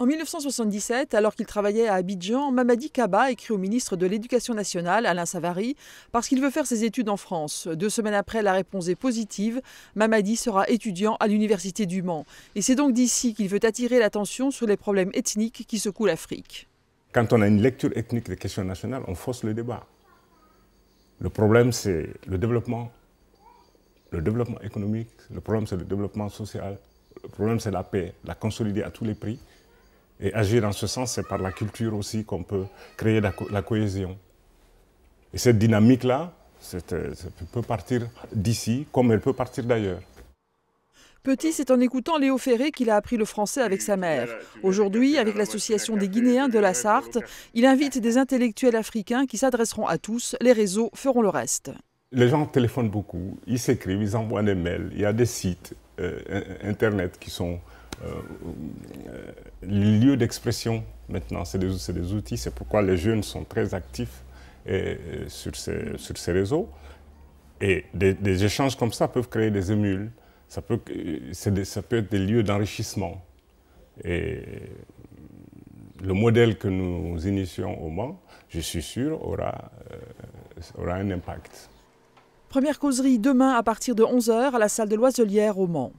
En 1977, alors qu'il travaillait à Abidjan, Mamadi Kaba écrit au ministre de l'Éducation nationale, Alain Savary, parce qu'il veut faire ses études en France. Deux semaines après, la réponse est positive. Mamadi sera étudiant à l'Université du Mans. Et c'est donc d'ici qu'il veut attirer l'attention sur les problèmes ethniques qui secouent l'Afrique. Quand on a une lecture ethnique des questions nationales, on force le débat. Le problème, c'est le développement. Le développement économique, le problème, c'est le développement social. Le problème, c'est la paix, la consolider à tous les prix. Et agir en ce sens, c'est par la culture aussi qu'on peut créer la, cohésion. Et cette dynamique-là, euh, peut partir d'ici comme elle peut partir d'ailleurs. Petit, c'est en écoutant Léo Ferré qu'il a appris le français avec sa mère. Aujourd'hui, avec l'Association des Guinéens de la Sarthe, il invite des intellectuels africains qui s'adresseront à tous. Les réseaux feront le reste. Les gens téléphonent beaucoup, ils s'écrivent, ils envoient des mails, il y a des sites euh, Internet qui sont les euh, euh, lieux d'expression maintenant, c'est des, outils, c'est pourquoi les jeunes sont très actifs euh, sur, ces, réseaux. Et des, échanges comme ça peuvent créer des émules, ça peut, être des lieux d'enrichissement. Et le modèle que nous initions au Mans, je suis sûr, aura, aura un impact. Première causerie demain à partir de 11h à la salle de l'Oiselière au Mans.